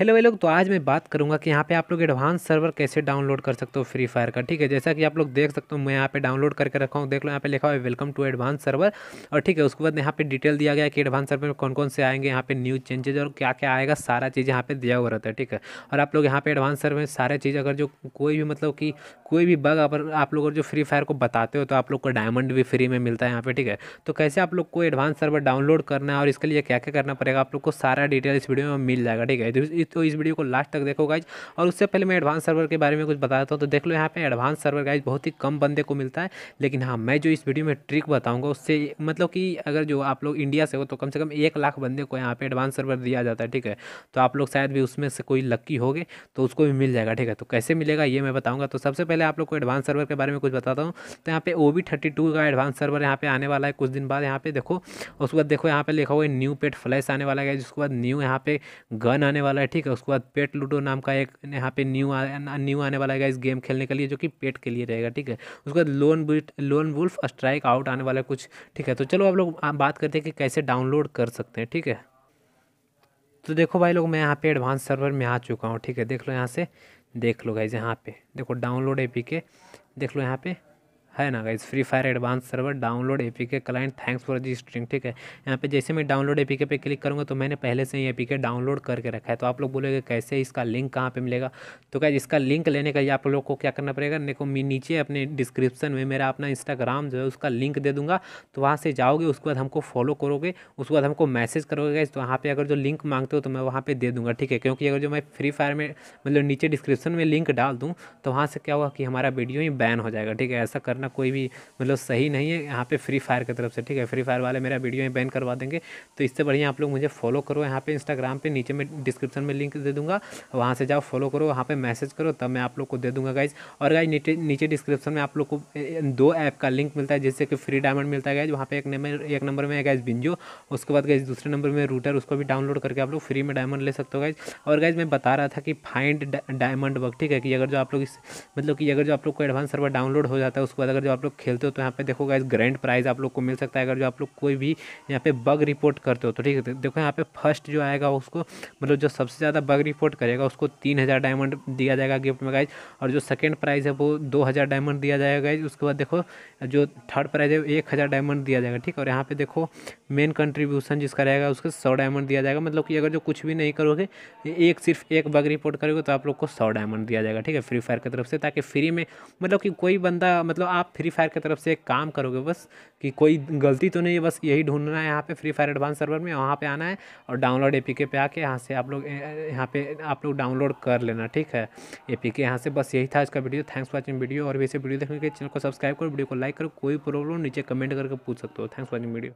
hello वे लोग तो आज मैं बात करूंगा कि यहाँ पे आप लोग एडवांस सर्वर कैसे डाउनलोड कर सकते हो फ्री फायर का ठीक है जैसा कि आप लोग देख सकते हो मैं यहाँ पे डाउनलोड करके रखा हूँ देख लो यहाँ पे लिखा हुआ है वेलकम टू एडवांस सर्वर और ठीक है उसके बाद यहाँ पे डिटेल दिया गया कि एडवांस सर्वर में कौन कौन से आएंगे यहाँ पे न्यूज चेंजेज और क्या क्या आएगा सारा चीज़ यहाँ पर दिया हुआ रहता है ठीक है और आप लोग यहाँ पे एडवांस सर्वर में सारे चीज़ अगर जो कोई भी मतलब कि कोई भी बग अगर आप लोग जो फ्री फायर को बताते हो तो आप लोग को डायमंड भी फ्री में मिलता है यहाँ पर ठीक है तो कैसे आप लोग को एडवांस सर्वर डाउनलोड करना है और इसके लिए क्या क्या करना पड़ेगा आप लोग को सारा डिटेल इस वीडियो में मिल जाएगा ठीक है तो तो इस वीडियो को लास्ट तक देखो गाइज और उससे पहले मैं एडवांस सर्वर के बारे में कुछ बता देता हूँ तो देख लो यहाँ पे एडवांस सर्वर गाइज बहुत ही कम बंदे को मिलता है लेकिन हाँ मैं जो इस वीडियो में ट्रिक बताऊँगा उससे मतलब कि अगर जो आप लोग इंडिया से हो तो कम से कम एक लाख बंदे को यहाँ पे एडवांस सर्वर दिया जाता है ठीक है तो आप लोग शायद भी उसमें से कोई लक्की होगे तो उसको भी मिल जाएगा ठीक है तो कैसे मिलेगा ये मैं बताऊँगा तो सबसे पहले आप लोग को एडवांस सर्वर के बारे में कुछ बताता हूँ तो यहाँ पे ओ का एडवांस सर्वर यहाँ पे आने वाला है कुछ दिन बाद यहाँ पे देखो उसके बाद देखो यहाँ पे लिखा हुआ है न्यू पेट फ्लैश आने वाला है जिसके बाद न्यू यहाँ पे गन आने वाला है ठीक ठीक है उसके बाद पेट लूडो नाम का एक यहाँ पे न्यू आ, न्यू आने वाला है इस गेम खेलने के लिए जो कि पेट के लिए रहेगा ठीक है उसके बाद lone lone wolf strike out आने वाला कुछ ठीक है तो चलो आप लोग बात करते हैं कि कैसे डाउनलोड कर सकते हैं ठीक है तो देखो भाई लोग मैं यहाँ पे एडवांस सर्वर में आ चुका हूँ ठीक है देख लो यहाँ से देख लो गाइज यहाँ पे देखो डाउनलोड ए पी के देख लो यहाँ पे है ना guys Free Fire advance server download a client thanks for registering ठीक है यहाँ पे जैसे मैं डाउनलोड ए पे क्लिक करूँगा तो मैंने पहले से ही ए डाउनलोड करके रखा है तो आप लोग बोलेगे कैसे इसका लिंक कहाँ पर मिलेगा तो गाइज इसका लिंक लेने का आप लोग को क्या करना पड़ेगा देखो मैं नीचे अपने डिस्क्रिप्शन में मेरा अपना इंस्टाग्राम जो है उसका लिंक दे दूँगा तो वहाँ से जाओगे उसके बाद हमको फॉलो करोगे उसके बाद हमको मैसेज करोगे गाइज तो वहाँ पर अगर जो लिंक मांगते हो तो मैं वहाँ पर दे दूँगा ठीक है क्योंकि अगर जो मैं फ्री फायर में मतलब नीचे डिस्क्रिप्शन में लिंक डाल दूँ तो वहाँ से क्या होगा कि हमारा वीडियो ही बैन हो जाएगा ठीक है ऐसा करना करना कोई भी मतलब सही नहीं है यहाँ पे फ्री फायर की तरफ से ठीक है फ्री फायर वाले मेरा वीडियो ही बैन करवा देंगे तो इससे बढ़िया आप लोग मुझे फॉलो करो यहाँ पे इंस्टाग्राम पे नीचे मैं डिस्क्रिप्शन में लिंक दे दूँगा वहाँ से जाओ फॉलो करो वहाँ पर मैसेज करो तब मैं आप लोग को दे दूँगा गाइज और गाइज नीचे नीचे डिस्क्रिप्शन में आप लोग को दो ऐप का लिंक मिलता है जिससे कि फ्री डायमंड मिलता है गाइज वहाँ पर एक नंबर एक नंबर में है गाइज बिंजो उसके बाद गाइज दूसरे नंबर में रूटर उसको भी डाउनलोड करके आप लोग फ्री में डायमंड ले सकते हो गाइज और गाइज मैं बता रहा था कि फाइंड डायमंड वर्क ठीक है कि अगर जो आप लोग इस मतलब कि अगर जो आप लोग को एडवांस सर्वर डाउनलोड हो जाता है उसके बाद अगर अगर जो आप लोग खेलते हो तो यहाँ पे देखो गाइज ग्रैंड प्राइज़ आप लोग को मिल सकता है अगर जो आप लोग कोई भी यहाँ पे बग रिपोर्ट करते हो तो ठीक है देखो यहाँ पे फर्स्ट जो आएगा उसको मतलब जो सबसे ज़्यादा बग रिपोर्ट करेगा उसको तीन हज़ार डायमंड दिया जाएगा गिफ्ट में गाइज और जो सेकेंड प्राइज़ है वो दो हज़ार डायमंड दिया जाएगा गाइज उसके बाद देखो जो थर्ड प्राइज़ है एक हज़ार डायमंड दिया जाएगा ठीक है और यहाँ पे देखो मेन कंट्रीब्यूशन जिसका रहेगा उसको सौ डायमंड दिया जाएगा मतलब कि अगर जो कुछ भी नहीं करोगे एक सिर्फ एक बग रिपोर्ट करोगे तो आप लोग को सौ डायमंड दिया जाएगा ठीक है फ्री फायर की तरफ से ताकि फ्री में मतलब कि कोई बंदा मतलब आप आप फ्री फायर की तरफ से एक काम करोगे बस कि कोई गलती तो नहीं है बस यही ढूंढना है यहाँ पे फ्री फायर एडवांस सर्वर में वहाँ पे आना है और डाउनलोड ए पे आके यहाँ से आप लोग यहाँ पे आप लोग डाउनलोड कर लेना ठीक है ए पी के यहाँ से बस यही था आज का वीडियो थैंक्स वॉचिंग वीडियो और वैसे वीडियो देखने के चैनल को सब्सक्राइब करो वीडियो को लाइक करो कोई प्रॉब्लम नीचे कमेंट करके पूछ सकते हो थैंक्स वॉचिंग वीडियो